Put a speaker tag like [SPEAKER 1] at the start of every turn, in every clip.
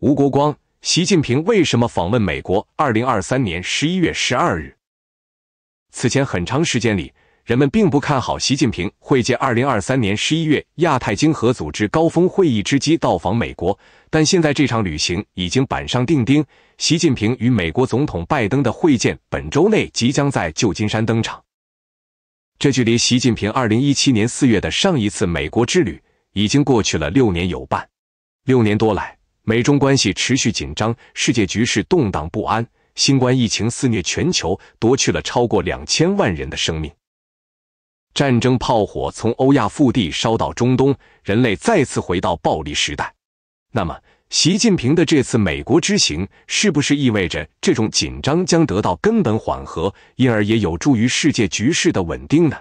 [SPEAKER 1] 吴国光，习近平为什么访问美国？二零二三年十一月十二日，此前很长时间里，人们并不看好习近平会见二零二三年十一月亚太经合组织高峰会议之机到访美国，但现在这场旅行已经板上钉钉。习近平与美国总统拜登的会见本周内即将在旧金山登场。这距离习近平二零一七年四月的上一次美国之旅已经过去了六年有半。六年多来。美中关系持续紧张，世界局势动荡不安，新冠疫情肆虐全球，夺去了超过两千万人的生命。战争炮火从欧亚腹地烧到中东，人类再次回到暴力时代。那么，习近平的这次美国之行，是不是意味着这种紧张将得到根本缓和，因而也有助于世界局势的稳定呢？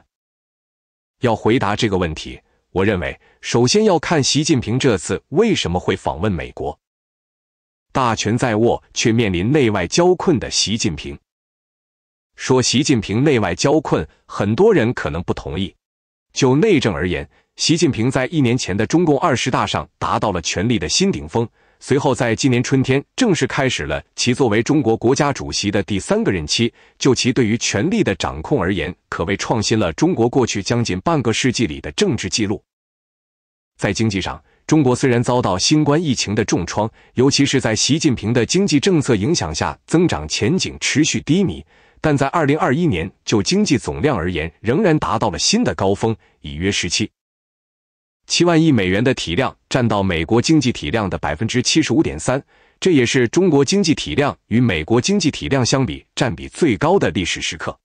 [SPEAKER 1] 要回答这个问题。我认为，首先要看习近平这次为什么会访问美国。大权在握却面临内外交困的习近平，说习近平内外交困，很多人可能不同意。就内政而言，习近平在一年前的中共二十大上达到了权力的新顶峰。随后，在今年春天正式开始了其作为中国国家主席的第三个任期。就其对于权力的掌控而言，可谓创新了中国过去将近半个世纪里的政治记录。在经济上，中国虽然遭到新冠疫情的重创，尤其是在习近平的经济政策影响下，增长前景持续低迷；但在二零二一年就经济总量而言，仍然达到了新的高峰，以约十七。七万亿美元的体量占到美国经济体量的百分之七十五点三，这也是中国经济体量与美国经济体量相比占比最高的历史时刻。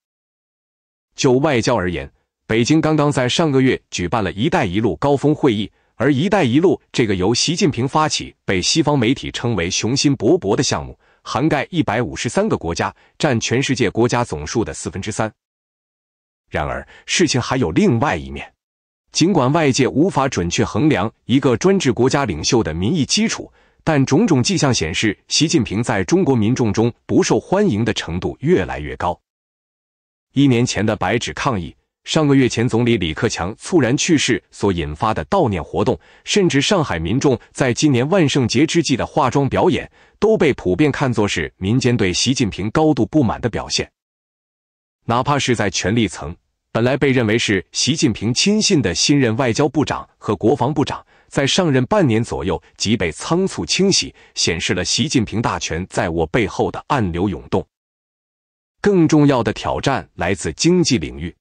[SPEAKER 1] 就外交而言，北京刚刚在上个月举办了一带一路高峰会议，而“一带一路”这个由习近平发起、被西方媒体称为“雄心勃勃”的项目，涵盖一百五十三个国家，占全世界国家总数的四分之三。然而，事情还有另外一面。尽管外界无法准确衡量一个专制国家领袖的民意基础，但种种迹象显示，习近平在中国民众中不受欢迎的程度越来越高。一年前的白纸抗议，上个月前总理李克强猝然去世所引发的悼念活动，甚至上海民众在今年万圣节之际的化妆表演，都被普遍看作是民间对习近平高度不满的表现。哪怕是在权力层。本来被认为是习近平亲信的新任外交部长和国防部长，在上任半年左右即被仓促清洗，显示了习近平大权在握背后的暗流涌动。更重要的挑战来自经济领域。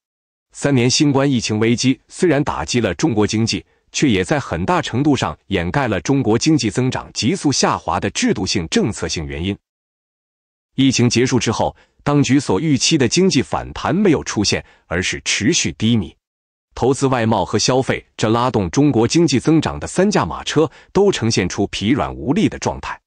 [SPEAKER 1] 三年新冠疫情危机虽然打击了中国经济，却也在很大程度上掩盖了中国经济增长急速下滑的制度性、政策性原因。疫情结束之后。当局所预期的经济反弹没有出现，而是持续低迷。投资、外贸和消费这拉动中国经济增长的三驾马车都呈现出疲软无力的状态。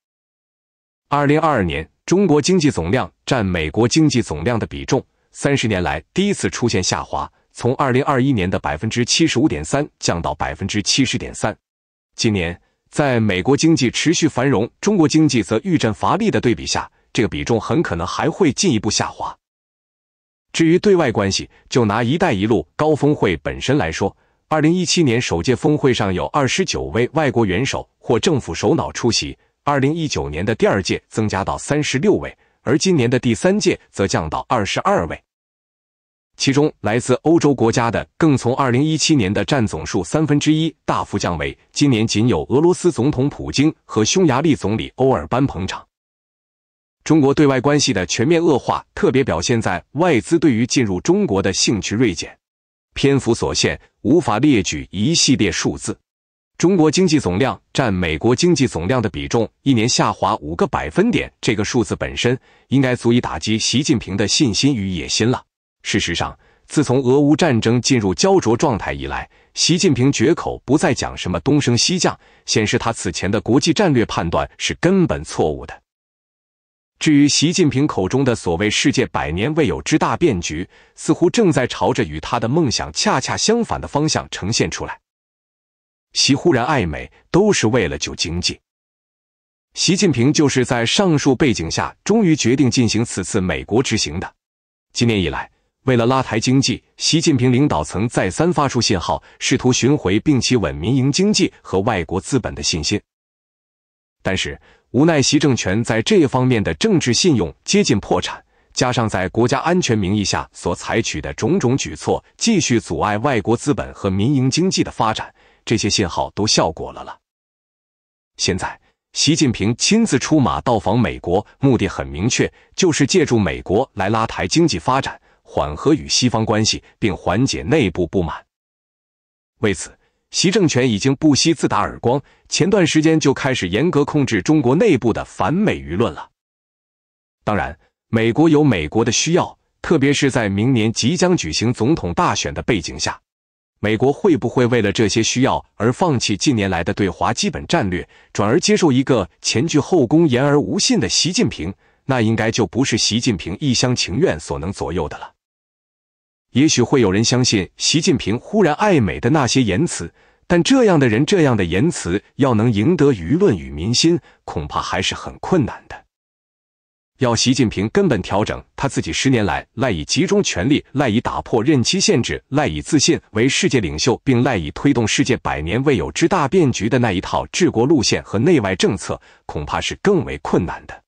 [SPEAKER 1] 二零二二年，中国经济总量占美国经济总量的比重，三十年来第一次出现下滑，从二零二一年的百分之七十五点三降到百分之七十点三。今年，在美国经济持续繁荣、中国经济则遇震乏力的对比下。这个比重很可能还会进一步下滑。至于对外关系，就拿“一带一路”高峰会本身来说，2017年首届峰会上有29位外国元首或政府首脑出席，2019年的第二届增加到36位，而今年的第三届则降到22位。其中来自欧洲国家的更从2017年的占总数三分之一大幅降为今年仅有俄罗斯总统普京和匈牙利总理欧尔班捧场。中国对外关系的全面恶化，特别表现在外资对于进入中国的兴趣锐减。篇幅所限，无法列举一系列数字。中国经济总量占美国经济总量的比重一年下滑五个百分点，这个数字本身应该足以打击习近平的信心与野心了。事实上，自从俄乌战争进入焦灼状态以来，习近平绝口不再讲什么东升西降，显示他此前的国际战略判断是根本错误的。至于习近平口中的所谓“世界百年未有之大变局”，似乎正在朝着与他的梦想恰恰相反的方向呈现出来。习忽然爱美，都是为了救经济。习近平就是在上述背景下，终于决定进行此次美国之行的。今年以来，为了拉抬经济，习近平领导层再三发出信号，试图寻回并企稳民营经济和外国资本的信心。但是，无奈习政权在这方面的政治信用接近破产，加上在国家安全名义下所采取的种种举措，继续阻碍外国资本和民营经济的发展，这些信号都效果了了。现在，习近平亲自出马到访美国，目的很明确，就是借助美国来拉台经济发展，缓和与西方关系，并缓解内部不满。为此。习政权已经不惜自打耳光，前段时间就开始严格控制中国内部的反美舆论了。当然，美国有美国的需要，特别是在明年即将举行总统大选的背景下，美国会不会为了这些需要而放弃近年来的对华基本战略，转而接受一个前倨后恭、言而无信的习近平？那应该就不是习近平一厢情愿所能左右的了。也许会有人相信习近平忽然爱美的那些言辞，但这样的人，这样的言辞要能赢得舆论与民心，恐怕还是很困难的。要习近平根本调整他自己十年来赖以集中权力、赖以打破任期限制、赖以自信为世界领袖，并赖以推动世界百年未有之大变局的那一套治国路线和内外政策，恐怕是更为困难的。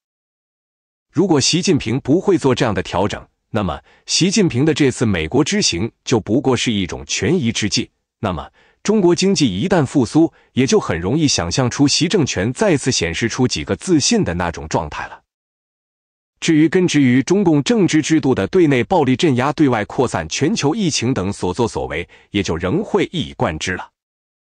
[SPEAKER 1] 如果习近平不会做这样的调整，那么，习近平的这次美国之行就不过是一种权宜之计。那么，中国经济一旦复苏，也就很容易想象出习政权再次显示出几个自信的那种状态了。至于根植于中共政治制度的对内暴力镇压、对外扩散全球疫情等所作所为，也就仍会一以贯之了。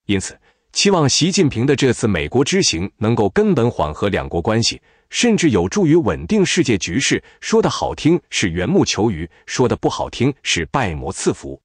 [SPEAKER 1] 因此，期望习近平的这次美国之行能够根本缓和两国关系。甚至有助于稳定世界局势。说的好听是缘木求鱼，说的不好听是拜魔赐福。